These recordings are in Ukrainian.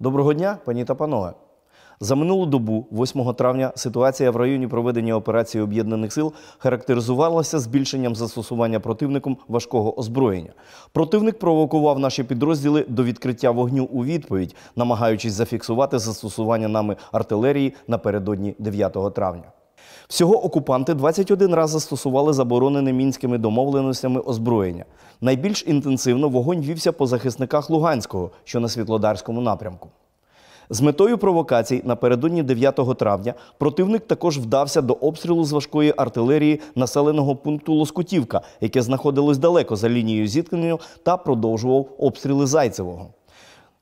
Доброго дня, пані та панове. За минулу добу, 8 травня, ситуація в районі проведення операції об'єднаних сил характеризувалася збільшенням застосування противником важкого озброєння. Противник провокував наші підрозділи до відкриття вогню у відповідь, намагаючись зафіксувати застосування нами артилерії напередодні 9 травня. Всього окупанти 21 раз застосували заборонене мінськими домовленостями озброєння. Найбільш інтенсивно вогонь вівся по захисниках Луганського, що на Світлодарському напрямку. З метою провокацій напередодні 9 травня противник також вдався до обстрілу з важкої артилерії населеного пункту Лоскутівка, яке знаходилось далеко за лінією зіткнення, та продовжував обстріли Зайцевого.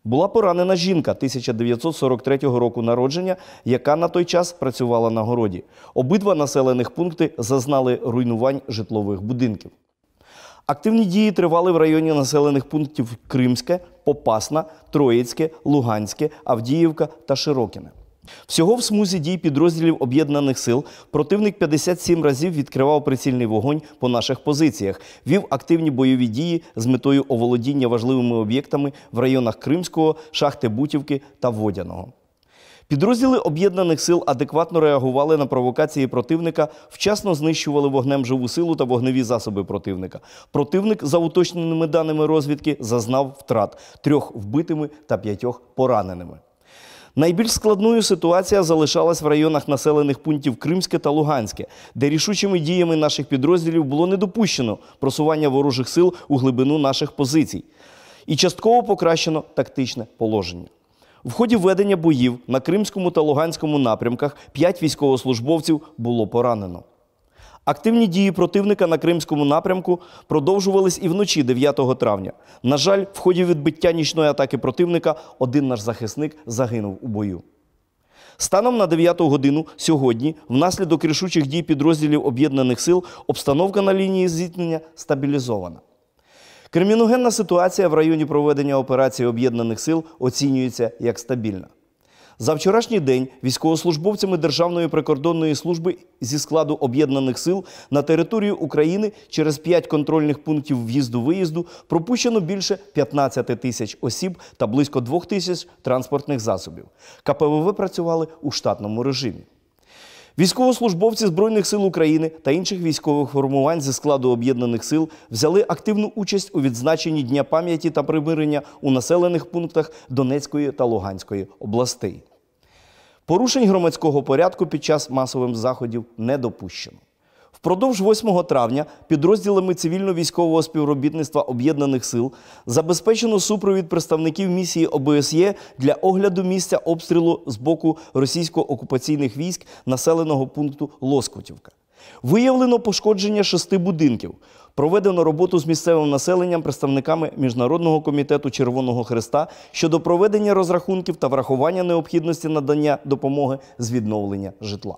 Була поранена жінка 1943 року народження, яка на той час працювала на городі. Обидва населених пункти зазнали руйнувань житлових будинків. Активні дії тривали в районі населених пунктів Кримське, Попасна, Троїцьке, Луганське, Авдіївка та Широкіне. Всього в смузі дій підрозділів об'єднаних сил противник 57 разів відкривав прицільний вогонь по наших позиціях, вів активні бойові дії з метою оволодіння важливими об'єктами в районах Кримського, Шахти Бутівки та Водяного. Підрозділи об'єднаних сил адекватно реагували на провокації противника, вчасно знищували вогнем живу силу та вогневі засоби противника. Противник, за уточненими даними розвідки, зазнав втрат трьох вбитими та п'ятьох пораненими. Найбільш складною ситуація залишалась в районах населених пунктів Кримське та Луганське, де рішучими діями наших підрозділів було не допущено просування ворожих сил у глибину наших позицій, і частково покращено тактичне положення. В ході ведення боїв на Кримському та Луганському напрямках 5 військовослужбовців було поранено. Активні дії противника на кримському напрямку продовжувались і вночі 9 травня. На жаль, в ході відбиття нічної атаки противника один наш захисник загинув у бою. Станом на 9 годину сьогодні, внаслідок рішучих дій підрозділів об'єднаних сил, обстановка на лінії зіткнення стабілізована. Криміногенна ситуація в районі проведення операції об'єднаних сил оцінюється як стабільна. За вчорашній день військовослужбовцями Державної прикордонної служби зі складу об'єднаних сил на територію України через п'ять контрольних пунктів в'їзду-виїзду пропущено більше 15 тисяч осіб та близько 2 тисяч транспортних засобів. КПВВ працювали у штатному режимі. Військовослужбовці Збройних сил України та інших військових формувань зі складу об'єднаних сил взяли активну участь у відзначенні Дня пам'яті та примирення у населених пунктах Донецької та Луганської областей. Порушень громадського порядку під час масових заходів не допущено. Впродовж 8 травня підрозділами цивільно-військового співробітництва об'єднаних сил забезпечено супровід представників місії ОБСЄ для огляду місця обстрілу з боку російсько-окупаційних військ населеного пункту Лоскотівка. Виявлено пошкодження шести будинків. Проведено роботу з місцевим населенням, представниками Міжнародного комітету Червоного Христа щодо проведення розрахунків та врахування необхідності надання допомоги з відновлення житла.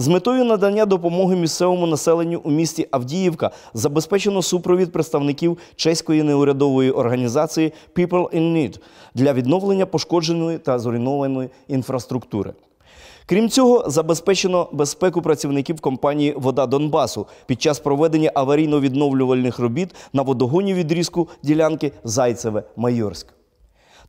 З метою надання допомоги місцевому населенню у місті Авдіївка забезпечено супровід представників чеської неурядової організації «People in Need» для відновлення пошкодженої та зруйнованої інфраструктури. Крім цього, забезпечено безпеку працівників компанії Вода Донбасу під час проведення аварійно-відновлювальних робіт на водогоні відрізку ділянки Зайцеве Майорськ.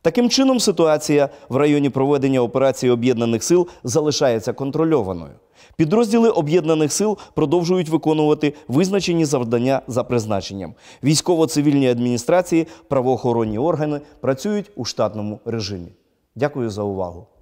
Таким чином, ситуація в районі проведення операції об'єднаних сил залишається контрольованою. Підрозділи об'єднаних сил продовжують виконувати визначені завдання за призначенням. Військово-цивільні адміністрації, правоохоронні органи працюють у штатному режимі. Дякую за увагу.